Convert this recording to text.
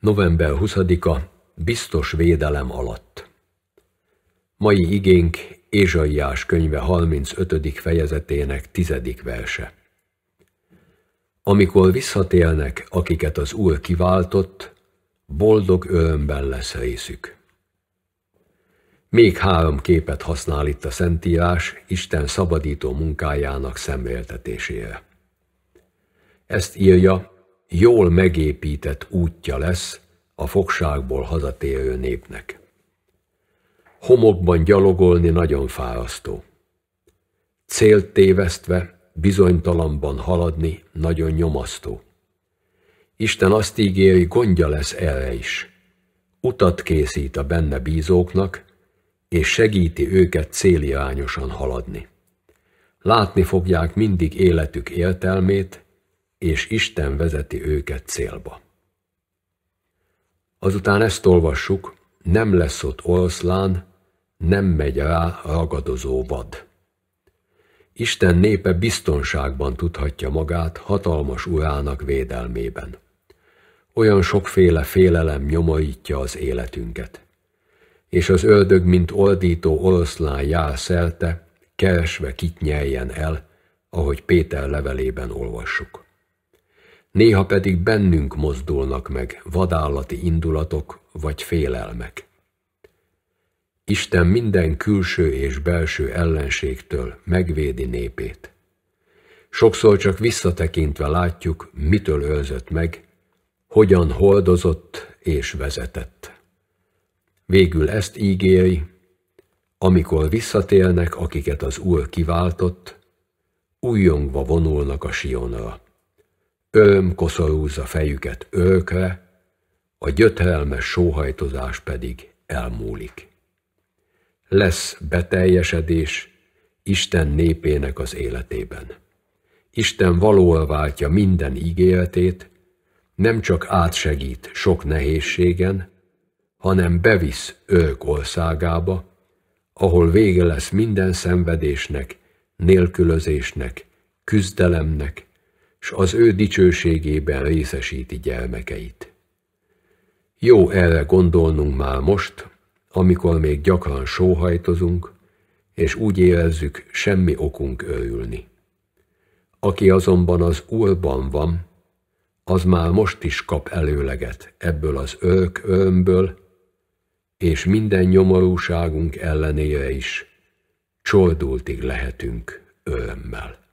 November 20-a biztos védelem alatt. Mai igénk Ézsaiás könyve 35. fejezetének 10. verse. Amikor visszatélnek, akiket az Úr kiváltott, boldog örömben lesz részük. Még három képet használ itt a Szentírás Isten szabadító munkájának szemléltetésére. Ezt írja jól megépített útja lesz a fogságból hazatérő népnek. Homokban gyalogolni nagyon fárasztó. Célt tévesztve, bizonytalanban haladni nagyon nyomasztó. Isten azt ígéri, gondja lesz erre is. Utat készít a benne bízóknak, és segíti őket célirányosan haladni. Látni fogják mindig életük értelmét, és Isten vezeti őket célba. Azután ezt olvassuk, nem lesz ott oszlán, nem megy rá ragadozó vad. Isten népe biztonságban tudhatja magát hatalmas urának védelmében. Olyan sokféle félelem nyomorítja az életünket. És az ördög, mint oldító oroszlán jár szelte, keresve kit nyeljen el, ahogy Péter levelében olvassuk néha pedig bennünk mozdulnak meg vadállati indulatok vagy félelmek. Isten minden külső és belső ellenségtől megvédi népét. Sokszor csak visszatekintve látjuk, mitől őrzött meg, hogyan holdozott és vezetett. Végül ezt ígéri, amikor visszatélnek, akiket az Úr kiváltott, újongva vonulnak a Sionra. Öm koszorúzza fejüket őkre, a gyötrelmes sóhajtozás pedig elmúlik. Lesz beteljesedés Isten népének az életében. Isten valóra váltja minden ígéretét, nem csak átsegít sok nehézségen, hanem bevisz ők országába, ahol vége lesz minden szenvedésnek, nélkülözésnek, küzdelemnek, s az ő dicsőségében részesíti gyermekeit. Jó erre gondolnunk már most, amikor még gyakran sóhajtozunk, és úgy érezzük, semmi okunk örülni. Aki azonban az Úrban van, az már most is kap előleget ebből az örök örömből, és minden nyomorúságunk ellenére is csordultig lehetünk örömmel.